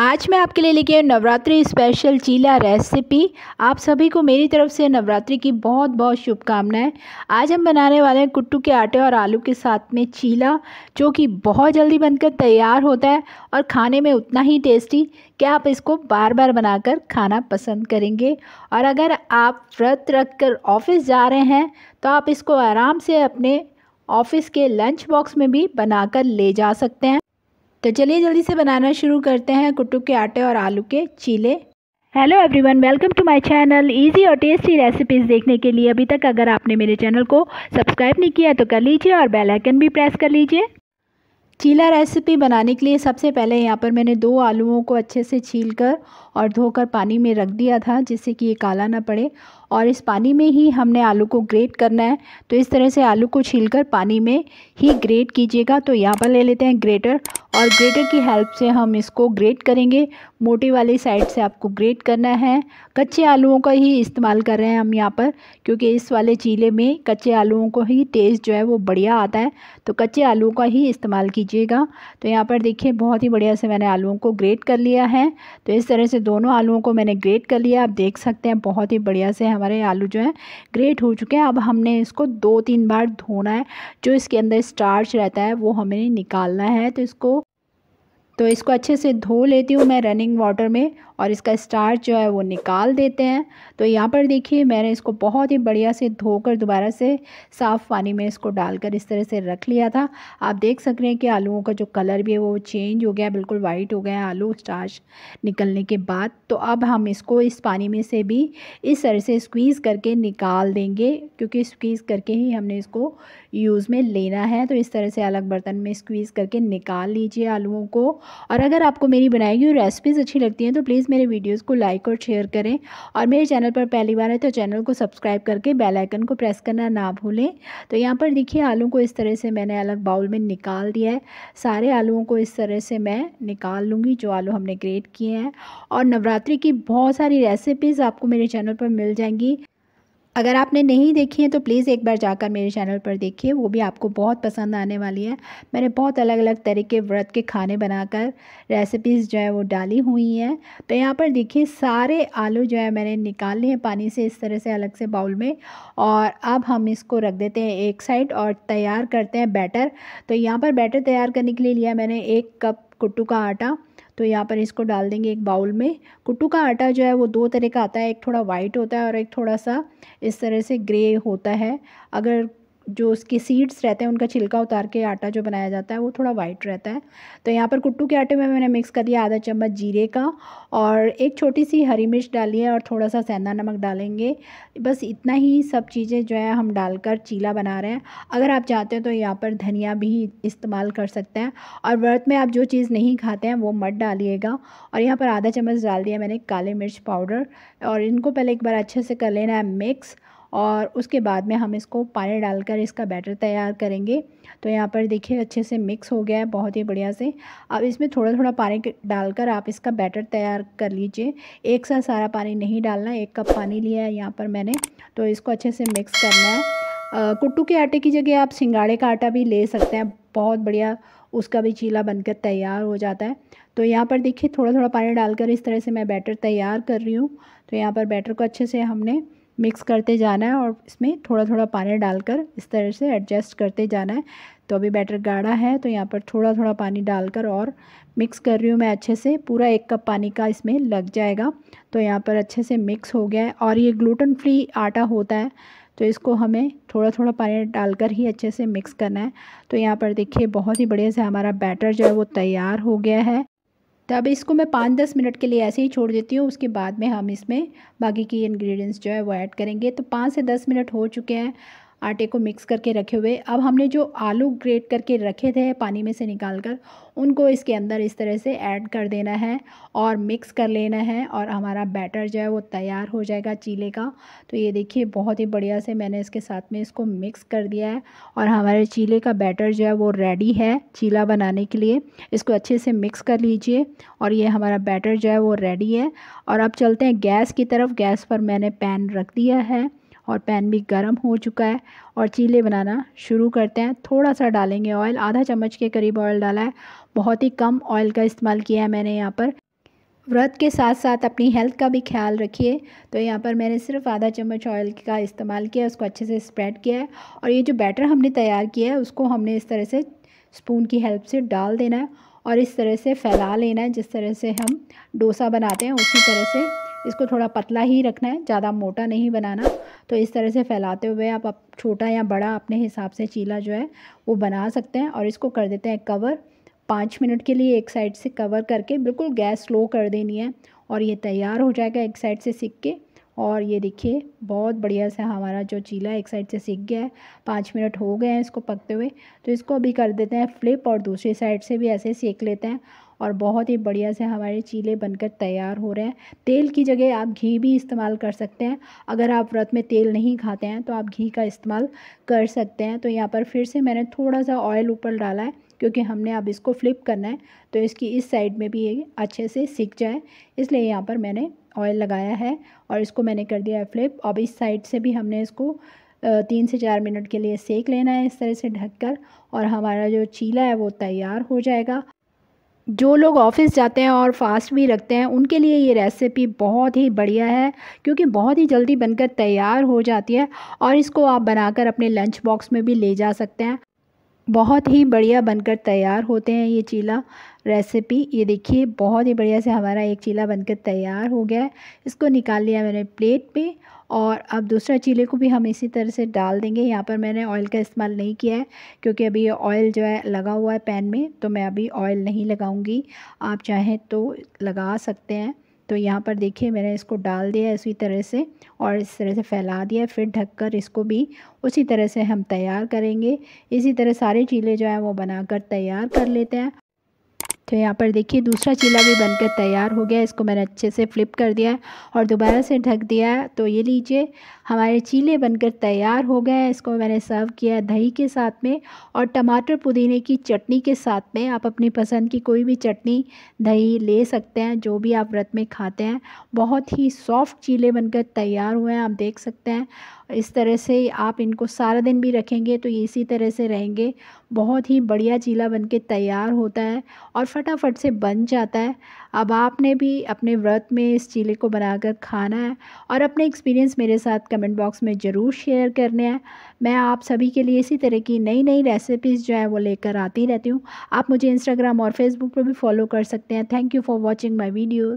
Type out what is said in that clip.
आज मैं आपके लिए लेके नवरात्रि स्पेशल चीला रेसिपी आप सभी को मेरी तरफ से नवरात्रि की बहुत बहुत शुभकामनाएं आज हम बनाने वाले हैं कुट्टू के आटे और आलू के साथ में चीला जो कि बहुत जल्दी बनकर तैयार होता है और खाने में उतना ही टेस्टी क्या आप इसको बार बार बनाकर खाना पसंद करेंगे और अगर आप व्रत रख कर ऑफिस जा रहे हैं तो आप इसको आराम से अपने ऑफिस के लंच बॉक्स में भी बनाकर ले जा सकते हैं तो चलिए जल्दी से बनाना शुरू करते हैं कुट्टू के आटे और आलू के चीले hello everyone welcome to my channel easy और टेस्टी रेसिपीज़ देखने के लिए अभी तक अगर आपने मेरे चैनल को सब्सक्राइब नहीं किया तो कर लीजिए और बेल आइकन भी प्रेस कर लीजिए चीला रेसिपी बनाने के लिए सबसे पहले यहाँ पर मैंने दो आलूओं को अच्छे से छील कर और धोकर पानी में रख दिया था जिससे कि ये काला ना पड़े और इस पानी में ही हमने आलू को ग्रेट करना है तो इस तरह से आलू को छीलकर पानी में ही ग्रेट कीजिएगा तो यहाँ पर ले लेते हैं ग्रेटर और ग्रेटर की हेल्प से हम इसको ग्रेट करेंगे मोटी वाली साइड से आपको ग्रेट करना है कच्चे आलूओं का ही इस्तेमाल कर रहे हैं हम यहाँ पर क्योंकि इस वाले चीले में कच्चे आलूओं को ही टेस्ट जो है वो बढ़िया आता है तो कच्चे आलूओं का ही इस्तेमाल कीजिएगा तो यहाँ पर देखिए बहुत ही बढ़िया से मैंने आलूओं को ग्रेट कर लिया है तो इस तरह से दोनों आलुओं को मैंने ग्रेट कर लिया आप देख सकते हैं बहुत ही बढ़िया से हम हमारे आलू जो है ग्रेट हो चुके हैं अब हमने इसको दो तीन बार धोना है जो इसके अंदर स्टार्च रहता है वो हमें निकालना है तो इसको तो इसको अच्छे से धो लेती हूँ मैं रनिंग वाटर में और इसका स्टार्च जो है वो निकाल देते हैं तो यहाँ पर देखिए मैंने इसको बहुत ही बढ़िया से धोकर दोबारा से साफ़ पानी में इसको डालकर इस तरह से रख लिया था आप देख सक रहे हैं कि आलूओं का जो कलर भी है वो चेंज हो गया बिल्कुल वाइट हो गया आलू स्टार्च निकलने के बाद तो अब हम इसको इस पानी में से भी इस तरह से स्क्वीज़ करके निकाल देंगे क्योंकि स्क्वीज़ करके ही हमने इसको यूज़ में लेना है तो इस तरह से अलग बर्तन में स्क्वीज़ करके निकाल लीजिए आलूओं को और अगर आपको मेरी बनाई हुई रेसिपीज़ अच्छी लगती हैं तो प्लीज़ मेरे वीडियोस को लाइक और शेयर करें और मेरे चैनल पर पहली बार है तो चैनल को सब्सक्राइब करके बेल आइकन को प्रेस करना ना भूलें तो यहाँ पर देखिए आलू को इस तरह से मैंने अलग बाउल में निकाल दिया है सारे आलूओं को इस तरह से मैं निकाल लूँगी जो आलू हमने ग्रेट किए हैं और नवरात्रि की बहुत सारी रेसिपीज़ आपको मेरे चैनल पर मिल जाएंगी अगर आपने नहीं देखी है तो प्लीज़ एक बार जाकर मेरे चैनल पर देखिए वो भी आपको बहुत पसंद आने वाली है मैंने बहुत अलग अलग तरह के व्रत के खाने बनाकर रेसिपीज़ जो है वो डाली हुई हैं तो यहाँ पर देखिए सारे आलू जो है मैंने निकाल लिए हैं पानी से इस तरह से अलग से बाउल में और अब हम इसको रख देते हैं एक साइड और तैयार करते हैं बैटर तो यहाँ पर बैटर तैयार करने के लिए लिया मैंने एक कप कुट्टू का आटा तो यहाँ पर इसको डाल देंगे एक बाउल में कुट्टू का आटा जो है वो दो तरह का आता है एक थोड़ा वाइट होता है और एक थोड़ा सा इस तरह से ग्रे होता है अगर जो उसके सीड्स रहते हैं उनका छिलका उतार के आटा जो बनाया जाता है वो थोड़ा वाइट रहता है तो यहाँ पर कुट्टू के आटे में मैंने मिक्स कर दिया आधा चम्मच जीरे का और एक छोटी सी हरी मिर्च डाली है और थोड़ा सा सेंधा नमक डालेंगे बस इतना ही सब चीज़ें जो है हम डालकर चीला बना रहे हैं अगर आप चाहते हैं तो यहाँ पर धनिया भी इस्तेमाल कर सकते हैं और व्रत में आप जो चीज़ नहीं खाते हैं वो मट डालिएगा और यहाँ पर आधा चम्मच डाल दिया मैंने काले मिर्च पाउडर और इनको पहले एक बार अच्छे से कर लेना है मिक्स और उसके बाद में हम इसको पानी डालकर इसका बैटर तैयार करेंगे तो यहाँ पर देखिए अच्छे से मिक्स हो गया है बहुत ही बढ़िया से अब इसमें थोड़ा थोड़ा पानी डालकर आप इसका बैटर तैयार कर लीजिए एक साथ सारा पानी नहीं डालना एक कप पानी लिया है यहाँ पर मैंने तो इसको अच्छे से मिक्स करना है कुट्टू के आटे की जगह आप सिंगाड़े का आटा भी ले सकते हैं बहुत बढ़िया उसका भी चीला बनकर तैयार हो जाता है तो यहाँ पर देखिए थोड़ा थोड़ा पानी डालकर इस तरह से मैं बैटर तैयार कर रही हूँ तो यहाँ पर बैटर को अच्छे से हमने मिक्स करते जाना है और इसमें थोड़ा थोड़ा पानी डालकर इस तरह से एडजस्ट करते जाना है तो अभी बैटर गाढ़ा है तो यहाँ पर थोड़ा थोड़ा पानी डालकर और मिक्स कर रही हूँ मैं अच्छे से पूरा एक कप पानी का इसमें लग जाएगा तो यहाँ पर अच्छे से मिक्स हो गया है और ये ग्लूटन फ्री आटा होता है तो इसको हमें थोड़ा थोड़ा पानी डालकर ही अच्छे से मिक्स करना है तो यहाँ पर देखिए बहुत ही बढ़िया से हमारा बैटर जो है वो तैयार हो गया है तो अब इसको मैं पाँच दस मिनट के लिए ऐसे ही छोड़ देती हूँ उसके बाद में हम इसमें बाकी की इन्ग्रीडियंट्स जो है वो ऐड करेंगे तो पाँच से दस मिनट हो चुके हैं आटे को मिक्स करके रखे हुए अब हमने जो आलू ग्रेट करके रखे थे पानी में से निकाल कर उनको इसके अंदर इस तरह से ऐड कर देना है और मिक्स कर लेना है और हमारा बैटर जो है वो तैयार हो जाएगा चीले का तो ये देखिए बहुत ही बढ़िया से मैंने इसके साथ में इसको मिक्स कर दिया है और हमारे चीले का बैटर जो है वो रेडी है चीला बनाने के लिए इसको अच्छे से मिक्स कर लीजिए और ये हमारा बैटर जो है वो रेडी है और अब चलते हैं गैस की तरफ गैस पर मैंने पैन रख दिया है और पैन भी गर्म हो चुका है और चीले बनाना शुरू करते हैं थोड़ा सा डालेंगे ऑयल आधा चम्मच के करीब ऑयल डाला है बहुत ही कम ऑयल का इस्तेमाल किया है मैंने यहाँ पर व्रत के साथ साथ अपनी हेल्थ का भी ख्याल रखिए तो यहाँ पर मैंने सिर्फ आधा चम्मच ऑयल का इस्तेमाल किया उसको अच्छे से स्प्रेड किया है और ये जो बैटर हमने तैयार किया है उसको हमने इस तरह से स्पून की हेल्प से डाल देना है और इस तरह से फैला लेना है जिस तरह से हम डोसा बनाते हैं उसी तरह से इसको थोड़ा पतला ही रखना है ज़्यादा मोटा नहीं बनाना तो इस तरह से फैलाते हुए आप छोटा या बड़ा अपने हिसाब से चीला जो है वो बना सकते हैं और इसको कर देते हैं कवर पाँच मिनट के लिए एक साइड से कवर करके बिल्कुल गैस स्लो कर देनी है और ये तैयार हो जाएगा एक साइड से सीख के और ये देखिए बहुत बढ़िया से हमारा जो चीला एक साइड से सीख गया है पाँच मिनट हो गए हैं इसको पकते हुए तो इसको अभी कर देते हैं फ्लिप और दूसरी साइड से भी ऐसे सेक लेते हैं और बहुत ही बढ़िया से हमारे चीले बनकर तैयार हो रहे हैं तेल की जगह आप घी भी इस्तेमाल कर सकते हैं अगर आप व्रत में तेल नहीं खाते हैं तो आप घी का इस्तेमाल कर सकते हैं तो यहाँ पर फिर से मैंने थोड़ा सा ऑयल ऊपर डाला है क्योंकि हमने अब इसको फ्लिप करना है तो इसकी इस साइड में भी ये अच्छे से सीख जाए इसलिए यहाँ पर मैंने ऑयल लगाया है और इसको मैंने कर दिया है फ्लिप अब इस साइड से भी हमने इसको तीन से चार मिनट के लिए सेक लेना है इस तरह से ढककर और हमारा जो चीला है वो तैयार हो जाएगा जो लोग ऑफिस जाते हैं और फास्ट भी रखते हैं उनके लिए ये रेसिपी बहुत ही बढ़िया है क्योंकि बहुत ही जल्दी बनकर तैयार हो जाती है और इसको आप बनाकर अपने लंच बॉक्स में भी ले जा सकते हैं बहुत ही बढ़िया बनकर तैयार होते हैं ये चीला रेसिपी ये देखिए बहुत ही बढ़िया से हमारा एक चीला बनकर तैयार हो गया है इसको निकाल लिया मैंने प्लेट पे और अब दूसरा चीले को भी हम इसी तरह से डाल देंगे यहाँ पर मैंने ऑयल का इस्तेमाल नहीं किया है क्योंकि अभी ये ऑयल जो है लगा हुआ है पैन में तो मैं अभी ऑयल नहीं लगाऊंगी आप चाहें तो लगा सकते हैं तो यहाँ पर देखिए मैंने इसको डाल दिया इसी तरह से और इस तरह से फैला दिया फिर ढककर इसको भी उसी तरह से हम तैयार करेंगे इसी तरह सारे चीले जो है वो बनाकर तैयार कर लेते हैं तो यहाँ पर देखिए दूसरा चीला भी बनकर तैयार हो गया इसको मैंने अच्छे से फ्लिप कर दिया है और दोबारा से ढक दिया है तो ये लीजिए हमारे चीले बनकर तैयार हो गए हैं इसको मैंने सर्व किया है दही के साथ में और टमाटर पुदीने की चटनी के साथ में आप अपनी पसंद की कोई भी चटनी दही ले सकते हैं जो भी आप व्रत में खाते हैं बहुत ही सॉफ्ट चीले बनकर तैयार हुए हैं आप देख सकते हैं इस तरह से आप इनको सारा दिन भी रखेंगे तो ये इसी तरह से रहेंगे बहुत ही बढ़िया चीला बन के तैयार होता है और फटाफट से बन जाता है अब आपने भी अपने व्रत में इस चीले को बनाकर खाना है और अपने एक्सपीरियंस मेरे साथ कमेंट बॉक्स में ज़रूर शेयर करने हैं मैं आप सभी के लिए इसी तरह की नई नई रेसिपीज़ जो है वो लेकर आती रहती हूँ आप मुझे इंस्टाग्राम और फेसबुक पर भी फॉलो कर सकते हैं thank you for watching my videos